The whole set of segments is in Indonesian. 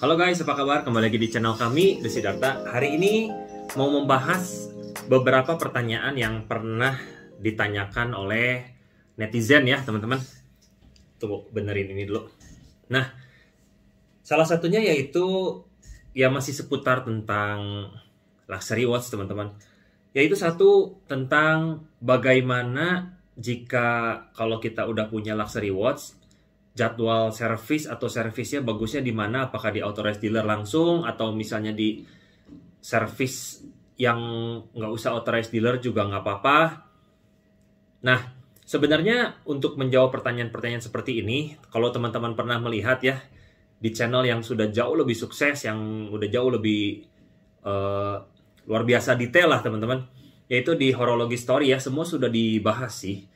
Halo guys, apa kabar? Kembali lagi di channel kami, Desi Darta. Hari ini mau membahas beberapa pertanyaan yang pernah ditanyakan oleh netizen ya, teman-teman. Tunggu, benerin ini dulu. Nah, salah satunya yaitu ya masih seputar tentang luxury watch, teman-teman. Yaitu satu tentang bagaimana jika kalau kita udah punya luxury watch, jadwal servis atau servisnya bagusnya di mana apakah di authorized dealer langsung atau misalnya di servis yang nggak usah authorized dealer juga nggak apa-apa nah sebenarnya untuk menjawab pertanyaan-pertanyaan seperti ini kalau teman-teman pernah melihat ya di channel yang sudah jauh lebih sukses yang udah jauh lebih uh, luar biasa detail lah teman-teman yaitu di horologi story ya semua sudah dibahas sih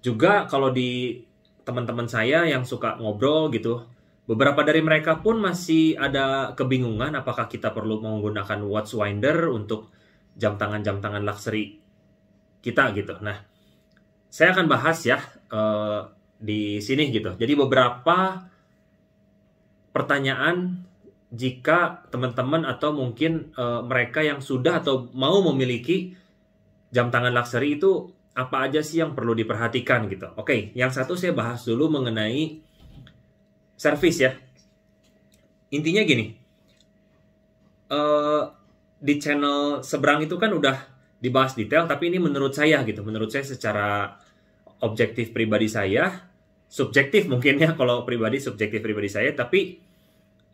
juga kalau di teman-teman saya yang suka ngobrol gitu, beberapa dari mereka pun masih ada kebingungan apakah kita perlu menggunakan watch winder untuk jam tangan-jam tangan luxury kita gitu. Nah, saya akan bahas ya uh, di sini gitu. Jadi beberapa pertanyaan jika teman-teman atau mungkin uh, mereka yang sudah atau mau memiliki jam tangan luxury itu apa aja sih yang perlu diperhatikan gitu. Oke, yang satu saya bahas dulu mengenai service ya. Intinya gini, uh, di channel seberang itu kan udah dibahas detail, tapi ini menurut saya gitu, menurut saya secara objektif pribadi saya, subjektif mungkin ya kalau pribadi subjektif pribadi saya, tapi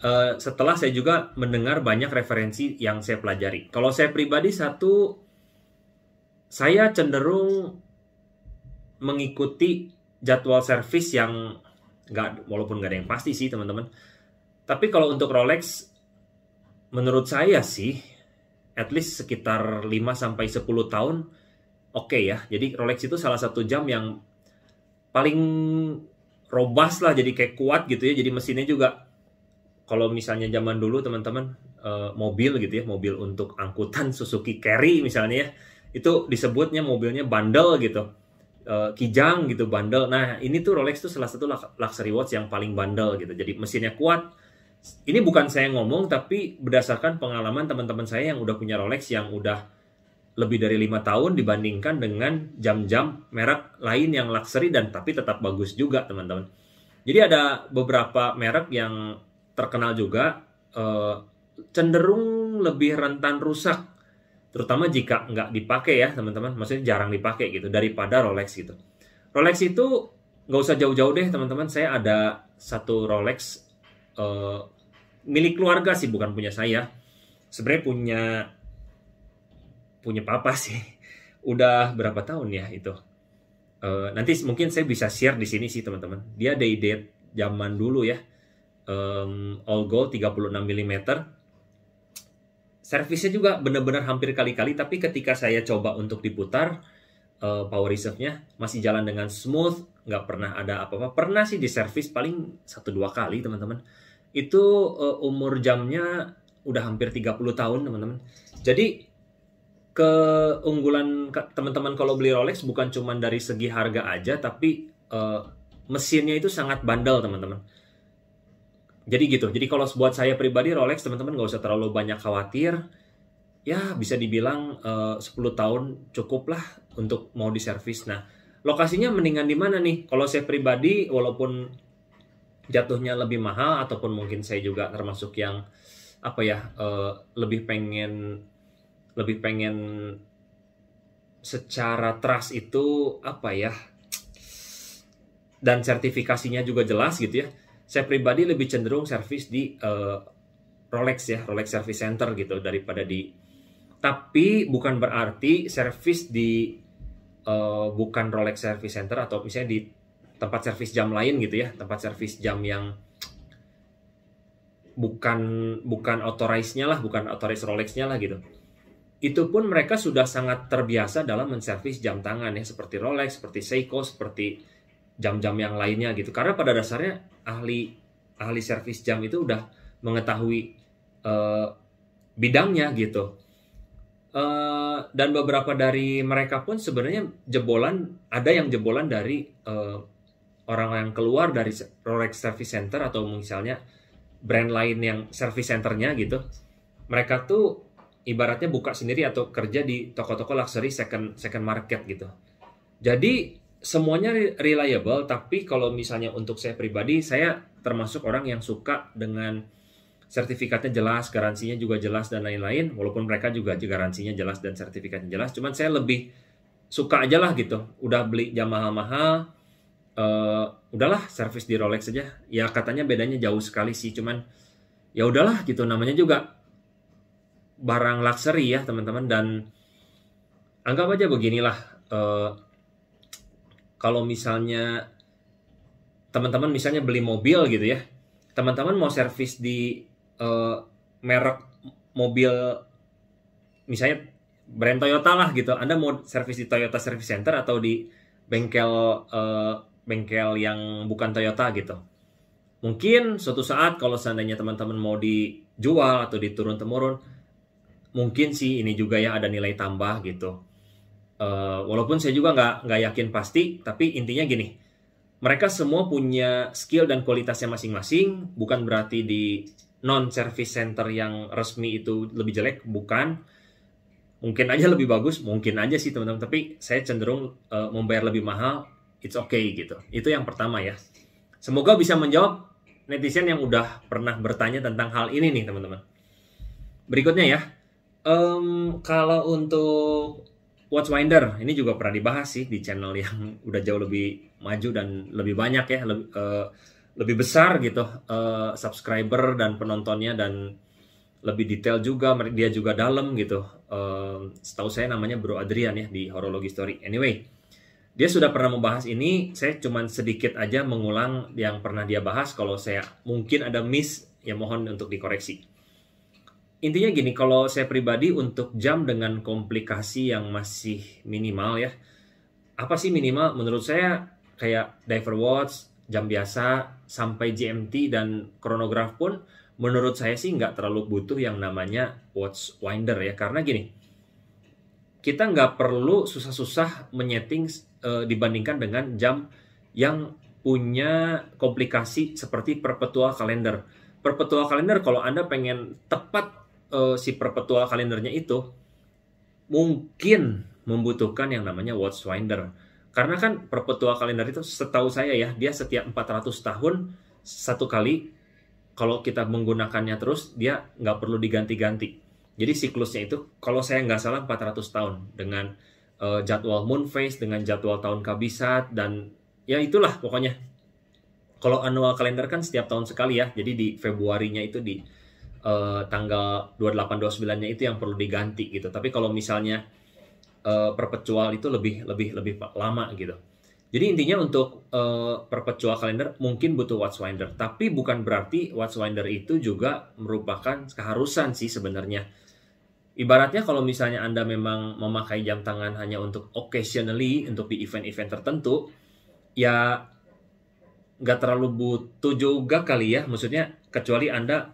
uh, setelah saya juga mendengar banyak referensi yang saya pelajari. Kalau saya pribadi satu saya cenderung mengikuti jadwal servis yang nggak walaupun nggak ada yang pasti sih teman-teman. Tapi kalau untuk Rolex, menurut saya sih, at least sekitar 5 sampai 10 tahun, oke okay ya. Jadi Rolex itu salah satu jam yang paling robas lah, jadi kayak kuat gitu ya. Jadi mesinnya juga, kalau misalnya zaman dulu teman-teman, eh, mobil gitu ya, mobil untuk angkutan Suzuki Carry misalnya ya, itu disebutnya mobilnya bandel gitu eh, kijang gitu bandel nah ini tuh Rolex tuh salah satu luxury watch yang paling bandel gitu jadi mesinnya kuat ini bukan saya ngomong tapi berdasarkan pengalaman teman-teman saya yang udah punya Rolex yang udah lebih dari lima tahun dibandingkan dengan jam-jam merek lain yang luxury dan tapi tetap bagus juga teman-teman. Jadi ada beberapa merek yang terkenal juga eh, cenderung lebih rentan rusak terutama jika nggak dipakai ya teman-teman maksudnya jarang dipakai gitu daripada Rolex gitu Rolex itu nggak usah jauh-jauh deh teman-teman saya ada satu Rolex uh, milik keluarga sih bukan punya saya sebenarnya punya punya papa sih udah berapa tahun ya itu uh, nanti mungkin saya bisa share di sini sih teman-teman dia day date zaman dulu ya um, all gold 36 mm Servisnya juga benar-benar hampir kali-kali, tapi ketika saya coba untuk diputar, uh, power reserve-nya masih jalan dengan smooth, nggak pernah ada apa-apa. Pernah sih di servis paling satu dua kali teman-teman. Itu uh, umur jamnya udah hampir 30 tahun teman-teman. Jadi keunggulan teman-teman kalau beli Rolex bukan cuma dari segi harga aja, tapi uh, mesinnya itu sangat bandel teman-teman jadi gitu. Jadi kalau buat saya pribadi Rolex teman-teman nggak usah terlalu banyak khawatir. Ya bisa dibilang eh, uh, 10 tahun cukup lah untuk mau diservis. Nah lokasinya mendingan di mana nih? Kalau saya pribadi walaupun jatuhnya lebih mahal ataupun mungkin saya juga termasuk yang apa ya uh, lebih pengen lebih pengen secara trust itu apa ya dan sertifikasinya juga jelas gitu ya saya pribadi lebih cenderung servis di uh, Rolex ya, Rolex Service Center gitu daripada di tapi bukan berarti servis di uh, bukan Rolex Service Center atau misalnya di tempat servis jam lain gitu ya, tempat servis jam yang bukan bukan authorized-nya lah, bukan authorized Rolex-nya lah gitu. Itu pun mereka sudah sangat terbiasa dalam menservis jam tangan ya seperti Rolex, seperti Seiko, seperti jam-jam yang lainnya gitu karena pada dasarnya ahli ahli servis jam itu udah mengetahui uh, bidangnya gitu uh, dan beberapa dari mereka pun sebenarnya jebolan ada yang jebolan dari uh, orang yang keluar dari Rolex Service Center atau misalnya brand lain yang service centernya gitu mereka tuh ibaratnya buka sendiri atau kerja di toko-toko luxury second second market gitu jadi semuanya reliable tapi kalau misalnya untuk saya pribadi saya termasuk orang yang suka dengan sertifikatnya jelas, garansinya juga jelas dan lain-lain walaupun mereka juga garansinya jelas dan sertifikatnya jelas cuman saya lebih suka aja lah gitu udah beli jam mahal-mahal uh, udahlah service di Rolex aja ya katanya bedanya jauh sekali sih cuman ya udahlah gitu namanya juga barang luxury ya teman-teman dan anggap aja beginilah uh, kalau misalnya teman-teman misalnya beli mobil gitu ya teman-teman mau servis di uh, merek mobil misalnya brand Toyota lah gitu Anda mau servis di Toyota Service Center atau di bengkel uh, bengkel yang bukan Toyota gitu mungkin suatu saat kalau seandainya teman-teman mau dijual atau diturun temurun mungkin sih ini juga ya ada nilai tambah gitu Eh, walaupun saya juga nggak nggak yakin pasti, tapi intinya gini, mereka semua punya skill dan kualitasnya masing-masing, bukan berarti di non service center yang resmi itu lebih jelek, bukan. Mungkin aja lebih bagus, mungkin aja sih teman-teman, tapi saya cenderung uh, membayar lebih mahal, it's okay gitu. Itu yang pertama ya. Semoga bisa menjawab netizen yang udah pernah bertanya tentang hal ini nih teman-teman. Berikutnya ya, um, kalau untuk Watchwinder ini juga pernah dibahas sih di channel yang udah jauh lebih maju dan lebih banyak ya lebih eh, uh, lebih besar gitu uh, subscriber dan penontonnya dan lebih detail juga dia juga dalam gitu uh, setahu saya namanya Bro Adrian ya di Horologi Story anyway dia sudah pernah membahas ini saya cuman sedikit aja mengulang yang pernah dia bahas kalau saya mungkin ada miss ya mohon untuk dikoreksi intinya gini, kalau saya pribadi untuk jam dengan komplikasi yang masih minimal ya, apa sih minimal? Menurut saya kayak diver watch, jam biasa, sampai GMT dan kronograf pun menurut saya sih nggak terlalu butuh yang namanya watch winder ya. Karena gini, kita nggak perlu susah-susah menyeting e, dibandingkan dengan jam yang punya komplikasi seperti perpetual kalender perpetual kalender kalau Anda pengen tepat uh, si perpetual kalendernya itu mungkin membutuhkan yang namanya watch winder Karena kan perpetual kalender itu setahu saya ya, dia setiap 400 tahun satu kali kalau kita menggunakannya terus dia nggak perlu diganti-ganti. Jadi siklusnya itu kalau saya nggak salah 400 tahun dengan uh, jadwal moon phase, dengan jadwal tahun kabisat dan ya itulah pokoknya. Kalau annual kalender kan setiap tahun sekali ya, jadi di Februarinya itu di uh, tanggal 28 29-nya itu yang perlu diganti gitu. Tapi kalau misalnya uh, perpetual itu lebih lebih lebih lama gitu. Jadi intinya untuk uh, perpetual kalender mungkin butuh Watchwinder, tapi bukan berarti Watchwinder itu juga merupakan keharusan sih sebenarnya. Ibaratnya kalau misalnya Anda memang memakai jam tangan hanya untuk occasionally, untuk di event-event tertentu, ya nggak terlalu butuh juga kali ya. Maksudnya kecuali Anda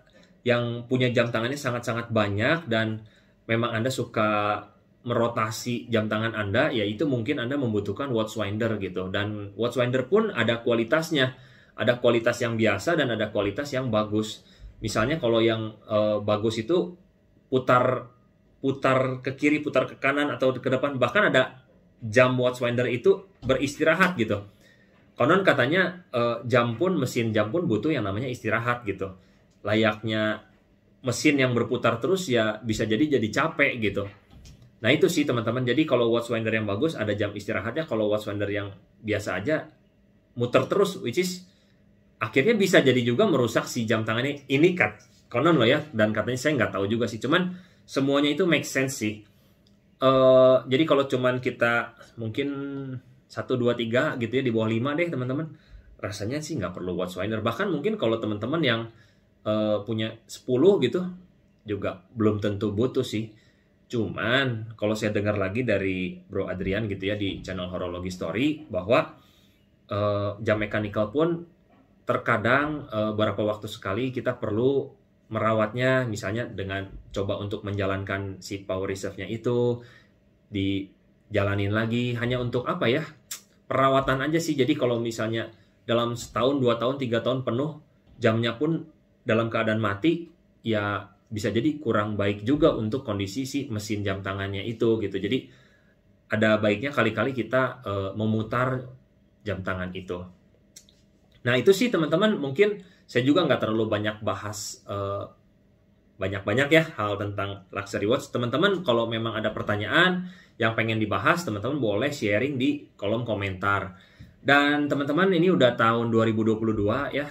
yang punya jam tangannya sangat-sangat banyak dan memang Anda suka merotasi jam tangan Anda, ya itu mungkin Anda membutuhkan watch winder gitu. Dan watch winder pun ada kualitasnya. Ada kualitas yang biasa dan ada kualitas yang bagus. Misalnya kalau yang uh, bagus itu putar putar ke kiri, putar ke kanan atau ke depan. Bahkan ada jam watch winder itu beristirahat gitu. Konon katanya uh, jam pun mesin jam pun butuh yang namanya istirahat gitu layaknya mesin yang berputar terus ya bisa jadi jadi capek gitu. Nah itu sih teman-teman. Jadi kalau watch winder yang bagus ada jam istirahatnya. Kalau watch winder yang biasa aja muter terus, which is akhirnya bisa jadi juga merusak si jam tangannya. Ini kat konon loh ya. Dan katanya saya nggak tahu juga sih. Cuman semuanya itu make sense sih. Uh, jadi kalau cuman kita mungkin 1, 2, 3 gitu ya di bawah 5 deh teman-teman. Rasanya sih nggak perlu watch winder. Bahkan mungkin kalau teman-teman yang uh, punya 10 gitu juga belum tentu butuh sih. Cuman kalau saya dengar lagi dari Bro Adrian gitu ya di channel Horologi Story bahwa uh, jam mechanical pun terkadang uh, beberapa waktu sekali kita perlu merawatnya misalnya dengan coba untuk menjalankan si power reserve-nya itu dijalanin lagi hanya untuk apa ya perawatan aja sih jadi kalau misalnya dalam setahun dua tahun tiga tahun penuh jamnya pun dalam keadaan mati ya bisa jadi kurang baik juga untuk kondisi si mesin jam tangannya itu gitu. Jadi ada baiknya kali-kali kita uh, memutar jam tangan itu. Nah itu sih teman-teman mungkin saya juga nggak terlalu banyak bahas uh, banyak-banyak ya hal tentang luxury watch. Teman-teman kalau memang ada pertanyaan yang pengen dibahas, teman-teman boleh sharing di kolom komentar. Dan teman-teman ini udah tahun 2022 ya,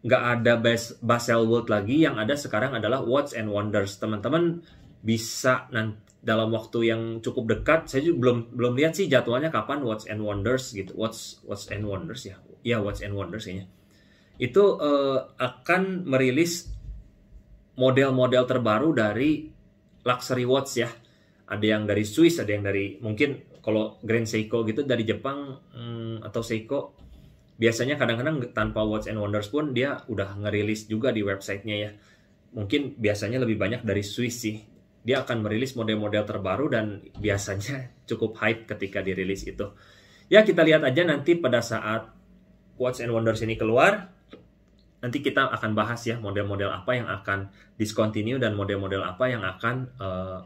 nggak ada bas Basel World lagi yang ada sekarang adalah Watch and Wonders teman-teman bisa nanti dalam waktu yang cukup dekat saya juga belum belum lihat sih jadwalnya kapan Watch and Wonders gitu Watch Watch and Wonders ya ya Watch and Wonders kayaknya itu uh, akan merilis model-model terbaru dari luxury watch ya ada yang dari Swiss ada yang dari mungkin kalau Grand Seiko gitu dari Jepang hmm, atau Seiko biasanya kadang-kadang tanpa Watch and Wonders pun dia udah ngerilis juga di websitenya ya mungkin biasanya lebih banyak dari Swiss sih dia akan merilis model-model terbaru dan biasanya cukup hype ketika dirilis itu ya kita lihat aja nanti pada saat Watch and Wonders ini keluar nanti kita akan bahas ya model-model apa yang akan discontinue dan model-model apa yang akan uh,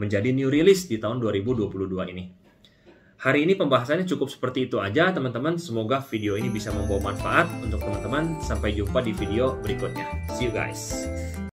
menjadi new release di tahun 2022 ini. Hari ini pembahasannya cukup seperti itu aja teman-teman. Semoga video ini bisa membawa manfaat untuk teman-teman. Sampai jumpa di video berikutnya. See you guys.